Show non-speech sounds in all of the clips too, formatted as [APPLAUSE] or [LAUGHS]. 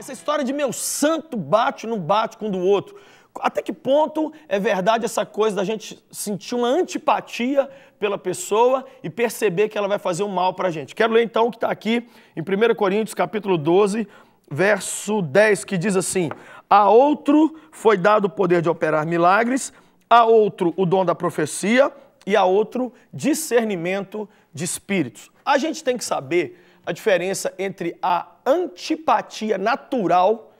Essa história de meu santo bate não bate com do outro. Até que ponto é verdade essa coisa da gente sentir uma antipatia pela pessoa e perceber que ela vai fazer um mal para a gente? Quero ler então o que está aqui em 1 Coríntios capítulo 12, verso 10, que diz assim, A outro foi dado o poder de operar milagres, a outro o dom da profecia e a outro discernimento de espíritos. A gente tem que saber a diferença entre a antipatia natural.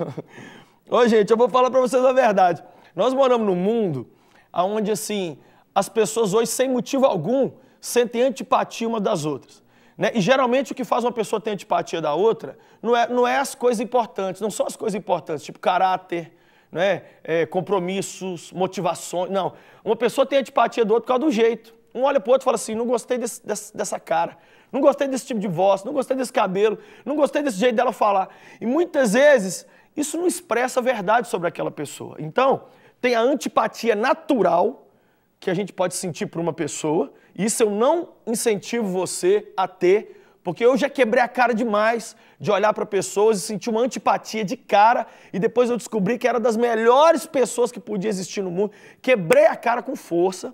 [LAUGHS] Ô, gente, eu vou falar para vocês a verdade. Nós moramos num mundo onde, assim, as pessoas hoje, sem motivo algum, sentem antipatia uma das outras. Né? E geralmente o que faz uma pessoa ter antipatia da outra não é, não é as coisas importantes, não são as coisas importantes, tipo caráter, né? É, compromissos, motivações. Não. Uma pessoa tem antipatia do outro por causa do jeito. Um olha para o outro e fala assim: não gostei desse, desse, dessa cara, não gostei desse tipo de voz, não gostei desse cabelo, não gostei desse jeito dela falar. E muitas vezes isso não expressa a verdade sobre aquela pessoa. Então, tem a antipatia natural que a gente pode sentir por uma pessoa. E isso eu não incentivo você a ter, porque eu já quebrei a cara demais de olhar para pessoas e sentir uma antipatia de cara. E depois eu descobri que era das melhores pessoas que podia existir no mundo. Quebrei a cara com força.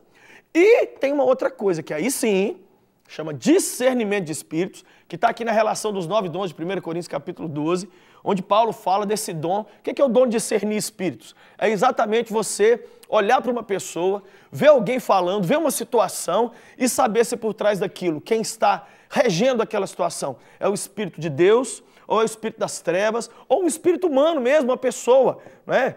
E tem uma outra coisa que aí sim chama discernimento de espíritos, que está aqui na relação dos nove dons de 1 Coríntios capítulo 12, onde Paulo fala desse dom. O que é o dom de discernir espíritos? É exatamente você olhar para uma pessoa, ver alguém falando, ver uma situação e saber se por trás daquilo, quem está regendo aquela situação, é o Espírito de Deus, ou é o Espírito das trevas, ou o Espírito humano mesmo, uma pessoa, não é?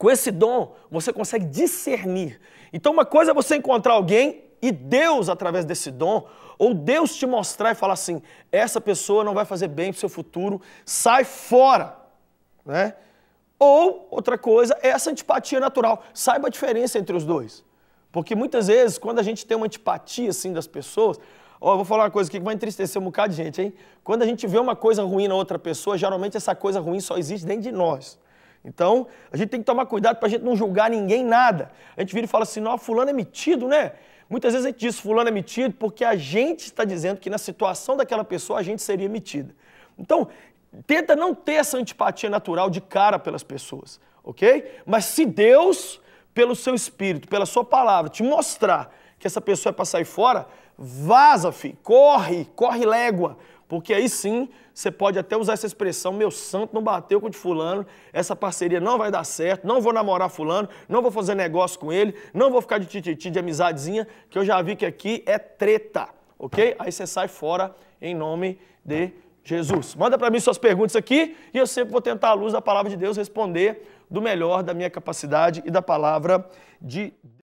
Com esse dom, você consegue discernir. Então, uma coisa é você encontrar alguém e Deus, através desse dom, ou Deus te mostrar e falar assim: essa pessoa não vai fazer bem para o seu futuro, sai fora. Né? Ou, outra coisa, é essa antipatia natural. Saiba a diferença entre os dois. Porque muitas vezes, quando a gente tem uma antipatia assim das pessoas, ó, vou falar uma coisa aqui que vai entristecer um bocado de gente, hein? Quando a gente vê uma coisa ruim na outra pessoa, geralmente essa coisa ruim só existe dentro de nós. Então, a gente tem que tomar cuidado para a gente não julgar ninguém nada. A gente vira e fala assim, não, fulano é metido, né? Muitas vezes a gente diz fulano é metido porque a gente está dizendo que na situação daquela pessoa a gente seria metida. Então, tenta não ter essa antipatia natural de cara pelas pessoas, ok? Mas se Deus, pelo seu espírito, pela sua palavra, te mostrar que essa pessoa é para sair fora, vaza, filho, corre, corre légua, porque aí sim, você pode até usar essa expressão, meu santo não bateu com o de fulano, essa parceria não vai dar certo, não vou namorar fulano, não vou fazer negócio com ele, não vou ficar de tititi, de amizadezinha, que eu já vi que aqui é treta, ok? Aí você sai fora em nome de Jesus. Manda para mim suas perguntas aqui e eu sempre vou tentar, à luz da palavra de Deus, responder do melhor da minha capacidade e da palavra de Deus.